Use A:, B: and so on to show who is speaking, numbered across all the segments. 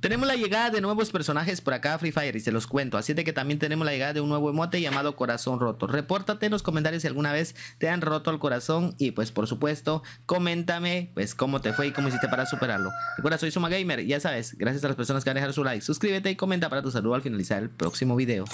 A: Tenemos la llegada de nuevos personajes por acá a Free Fire y se los cuento, así de que también tenemos la llegada de un nuevo emote llamado corazón roto. Repórtate en los comentarios si alguna vez te han roto el corazón y pues por supuesto coméntame pues cómo te fue y cómo hiciste para superarlo. Recuerda, soy Suma Gamer, ya sabes, gracias a las personas que han dejado su like, suscríbete y comenta para tu saludo al finalizar el próximo video.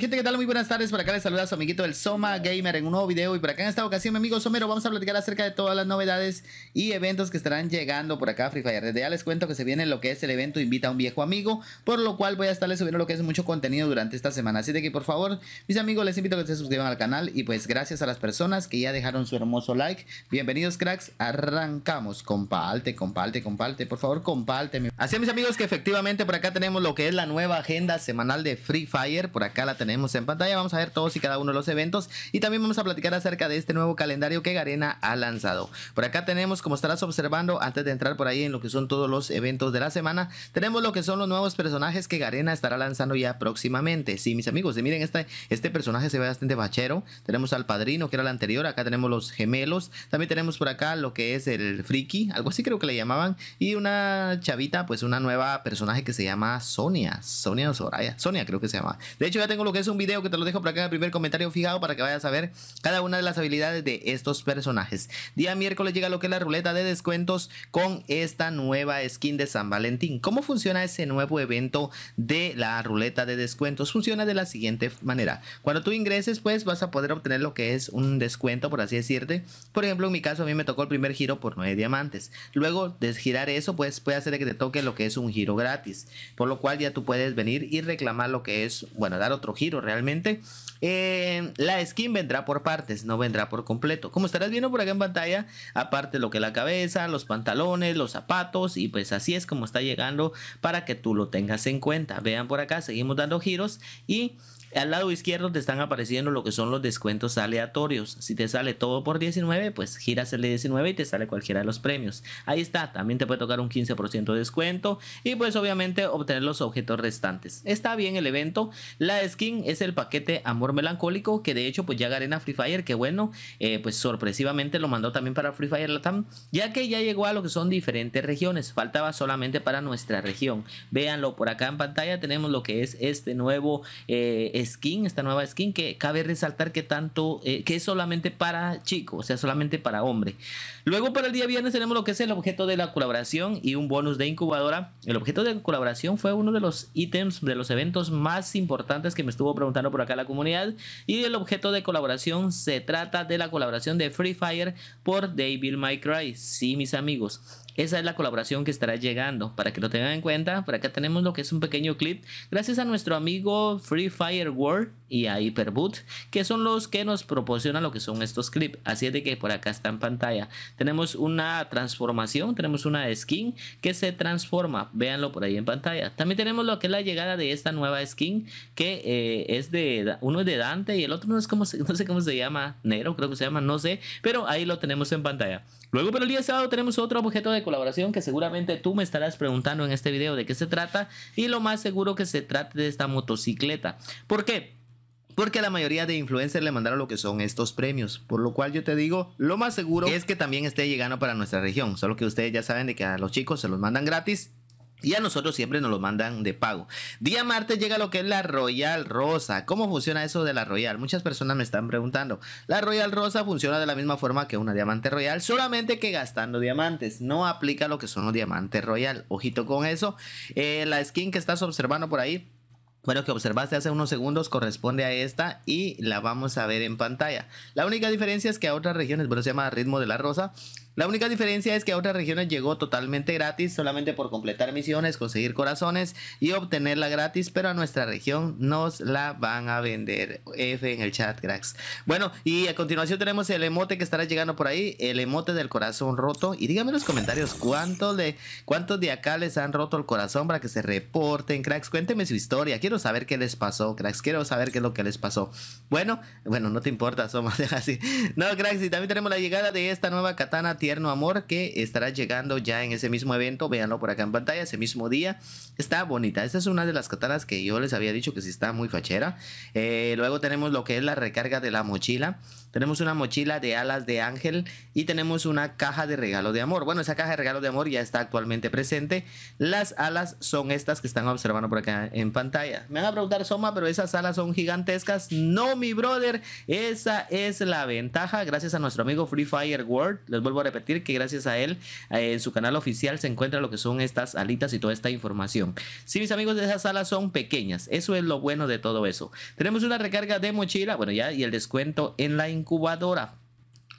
A: gente, ¿qué tal? Muy buenas tardes. Por acá les saluda a su amiguito el Soma Gamer en un nuevo video. Y por acá en esta ocasión, mi amigo Somero, vamos a platicar acerca de todas las novedades y eventos que estarán llegando por acá a Free Fire. Desde ya les cuento que se viene lo que es el evento Invita a un viejo amigo, por lo cual voy a estarles subiendo lo que es mucho contenido durante esta semana. Así de que, por favor, mis amigos, les invito a que se suscriban al canal. Y pues, gracias a las personas que ya dejaron su hermoso like. Bienvenidos, cracks. Arrancamos. Comparte, comparte, comparte. Por favor, comparte. Así mis amigos, que efectivamente por acá tenemos lo que es la nueva agenda semanal de Free Fire. Por acá la tenemos tenemos en pantalla. Vamos a ver todos y cada uno de los eventos y también vamos a platicar acerca de este nuevo calendario que Garena ha lanzado. Por acá tenemos, como estarás observando, antes de entrar por ahí en lo que son todos los eventos de la semana, tenemos lo que son los nuevos personajes que Garena estará lanzando ya próximamente. Sí, mis amigos, miren, este, este personaje se ve bastante bachero. Tenemos al padrino, que era el anterior. Acá tenemos los gemelos. También tenemos por acá lo que es el friki, algo así creo que le llamaban. Y una chavita, pues una nueva personaje que se llama Sonia. Sonia Soraya. Sonia creo que se llama. De hecho, ya tengo lo que es un video que te lo dejo por acá en el primer comentario fijado para que vayas a ver cada una de las habilidades de estos personajes. Día miércoles llega lo que es la ruleta de descuentos con esta nueva skin de San Valentín. ¿Cómo funciona ese nuevo evento de la ruleta de descuentos? Funciona de la siguiente manera. Cuando tú ingreses, pues vas a poder obtener lo que es un descuento, por así decirte. Por ejemplo, en mi caso a mí me tocó el primer giro por 9 diamantes. Luego de girar eso, pues puede hacer que te toque lo que es un giro gratis. Por lo cual ya tú puedes venir y reclamar lo que es, bueno, dar otro giro realmente. Eh, la skin vendrá por partes, no vendrá por completo. Como estarás viendo por acá en pantalla, aparte lo que la cabeza, los pantalones, los zapatos y pues así es como está llegando para que tú lo tengas en cuenta. Vean por acá, seguimos dando giros y al lado izquierdo te están apareciendo lo que son los descuentos aleatorios. Si te sale todo por 19, pues giras el de 19 y te sale cualquiera de los premios. Ahí está, también te puede tocar un 15% de descuento y pues obviamente obtener los objetos restantes. Está bien el evento. La skin es el paquete Amor Melancólico que de hecho pues ya Garena Free Fire, que bueno, eh, pues sorpresivamente lo mandó también para Free Fire Latam, ya que ya llegó a lo que son diferentes regiones. Faltaba solamente para nuestra región. Véanlo por acá en pantalla tenemos lo que es este nuevo eh, skin, esta nueva skin, que cabe resaltar que tanto, eh, que es solamente para chicos, o sea, solamente para hombre. Luego para el día viernes tenemos lo que es el objeto de la colaboración y un bonus de incubadora. El objeto de colaboración fue uno de los ítems de los eventos más importantes que me estuvo preguntando por acá la comunidad. Y el objeto de colaboración se trata de la colaboración de Free Fire por david my Cry. Sí, mis amigos. Esa es la colaboración que estará llegando. Para que lo tengan en cuenta, por acá tenemos lo que es un pequeño clip. Gracias a nuestro amigo Free Fire World y a Hyperboot, que son los que nos proporcionan lo que son estos clips. Así es de que por acá está en pantalla. Tenemos una transformación, tenemos una skin que se transforma. Véanlo por ahí en pantalla. También tenemos lo que es la llegada de esta nueva skin, que eh, es de uno es de Dante y el otro no es como no sé cómo se llama, Nero creo que se llama, no sé, pero ahí lo tenemos en pantalla. Luego, pero el día sábado tenemos otro objeto de colaboración que seguramente tú me estarás preguntando en este video de qué se trata y lo más seguro que se trate de esta motocicleta. ¿Por qué? porque la mayoría de influencers le mandaron lo que son estos premios, por lo cual yo te digo, lo más seguro es que también esté llegando para nuestra región, solo que ustedes ya saben de que a los chicos se los mandan gratis y a nosotros siempre nos lo mandan de pago. Día martes llega lo que es la Royal Rosa. ¿Cómo funciona eso de la Royal? Muchas personas me están preguntando. La Royal Rosa funciona de la misma forma que una diamante Royal, solamente que gastando diamantes. No aplica lo que son los diamantes Royal. Ojito con eso. Eh, la skin que estás observando por ahí, bueno, que observaste hace unos segundos corresponde a esta y la vamos a ver en pantalla. La única diferencia es que a otras regiones, bueno, se llama ritmo de la rosa, la única diferencia es que a otras regiones llegó totalmente gratis, solamente por completar misiones, conseguir corazones y obtenerla gratis, pero a nuestra región nos la van a vender. F en el chat, cracks. Bueno, y a continuación tenemos el emote que estará llegando por ahí, el emote del corazón roto. Y díganme en los comentarios cuántos de, acá les han roto el corazón para que se reporten, cracks. Cuéntenme su historia, quiero saber qué les pasó, cracks. Quiero saber qué es lo que les pasó. Bueno, bueno, no te importa, somos así. No, cracks, y también tenemos la llegada de esta nueva katana Amor que estará llegando ya en ese mismo evento. Véanlo por acá en pantalla, ese mismo día. Está bonita. Esta es una de las katanas que yo les había dicho que sí está muy fachera. Eh, luego tenemos lo que es la recarga de la mochila. Tenemos una mochila de alas de ángel y tenemos una caja de regalo de amor. Bueno, esa caja de regalo de amor ya está actualmente presente. Las alas son estas que están observando por acá en pantalla. Me van a preguntar, Soma, pero esas alas son gigantescas. No, mi brother. Esa es la ventaja. Gracias a nuestro amigo Free Fire World. Les vuelvo a repetir que gracias a él eh, en su canal oficial se encuentra lo que son estas alitas y toda esta información. Sí, mis amigos, de esas alas son pequeñas. Eso es lo bueno de todo eso. Tenemos una recarga de mochila, bueno ya, y el descuento en la incubadora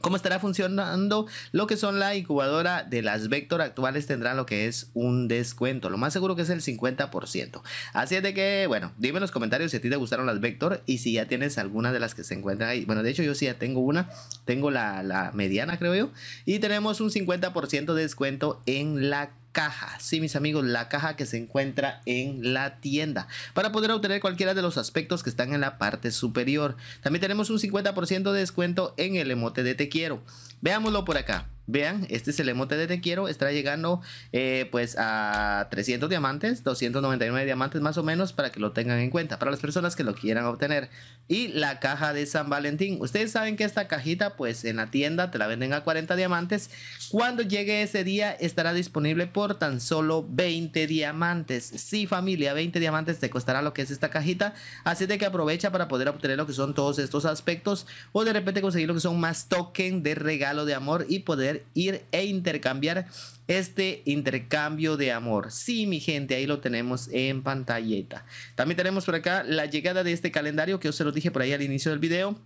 A: cómo estará funcionando lo que son la incubadora de las Vector actuales tendrá lo que es un descuento, lo más seguro que es el 50%. Así es de que, bueno, dime en los comentarios si a ti te gustaron las Vector y si ya tienes alguna de las que se encuentran ahí. Bueno, de hecho yo sí ya tengo una, tengo la, la mediana creo yo, y tenemos un 50% de descuento en la caja, sí mis amigos, la caja que se encuentra en la tienda para poder obtener cualquiera de los aspectos que están en la parte superior. También tenemos un 50% de descuento en el emote de te quiero. Veámoslo por acá. Vean, este es el emote de Te Quiero. estará llegando eh, pues a 300 diamantes, 299 diamantes más o menos para que lo tengan en cuenta, para las personas que lo quieran obtener. Y la caja de San Valentín. Ustedes saben que esta cajita pues en la tienda te la venden a 40 diamantes. Cuando llegue ese día estará disponible por tan solo 20 diamantes. Sí familia, 20 diamantes te costará lo que es esta cajita. Así de que aprovecha para poder obtener lo que son todos estos aspectos o de repente conseguir lo que son más token de regalo de amor y poder ir e intercambiar este intercambio de amor. Sí, mi gente, ahí lo tenemos en pantalleta. También tenemos por acá la llegada de este calendario que yo se lo dije por ahí al inicio del video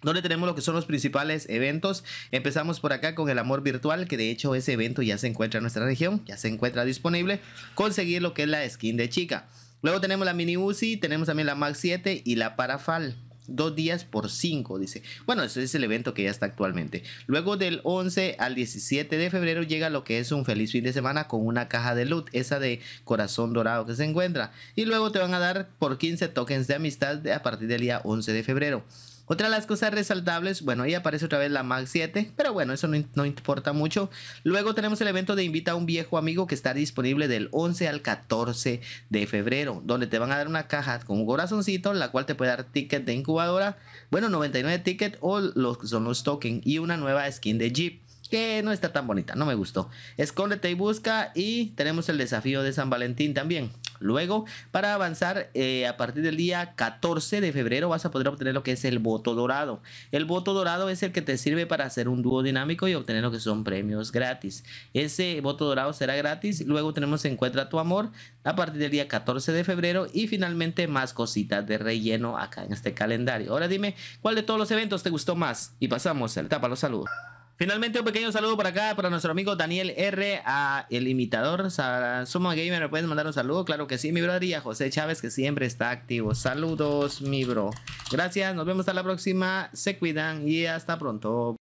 A: donde tenemos lo que son los principales eventos. Empezamos por acá con el amor virtual, que de hecho ese evento ya se encuentra en nuestra región, ya se encuentra disponible. Conseguir lo que es la skin de chica. Luego tenemos la mini Uzi, tenemos también la Max 7 y la Parafal. Dos días por cinco, dice. Bueno, ese es el evento que ya está actualmente. Luego del 11 al 17 de febrero llega lo que es un feliz fin de semana con una caja de loot, esa de corazón dorado que se encuentra. Y luego te van a dar por 15 tokens de amistad a partir del día 11 de febrero. Otra de las cosas resaltables, bueno, ahí aparece otra vez la Mag 7, pero bueno, eso no, importa mucho. Luego tenemos el evento de Invita a un viejo amigo que está disponible del 11 al 14 de febrero, donde te van a dar una caja con un corazoncito, la cual te puede dar ticket de incubadora, bueno, 99 tickets o los son los tokens y una nueva skin de Jeep que no está tan bonita, no me gustó. Escóndete y busca y tenemos el desafío de San Valentín también. Luego, para avanzar, eh, a partir del día 14 de febrero vas a poder obtener lo que es el voto dorado. El voto dorado es el que te sirve para hacer un dúo dinámico y obtener lo que son premios gratis. Ese voto dorado será gratis. Luego tenemos Encuentra tu amor a partir del día 14 de febrero y finalmente más cositas de relleno acá en este calendario. Ahora dime, ¿cuál de todos los eventos te gustó más? Y pasamos a la etapa los saludos. Finalmente, un pequeño saludo por acá para nuestro amigo Daniel R, a el imitador Suma Gamer. ¿Me puedes mandar un saludo? Claro que sí, mi brother, y José Chávez, que siempre está activo. Saludos, mi bro. Gracias, nos vemos hasta la próxima. Se cuidan y hasta pronto.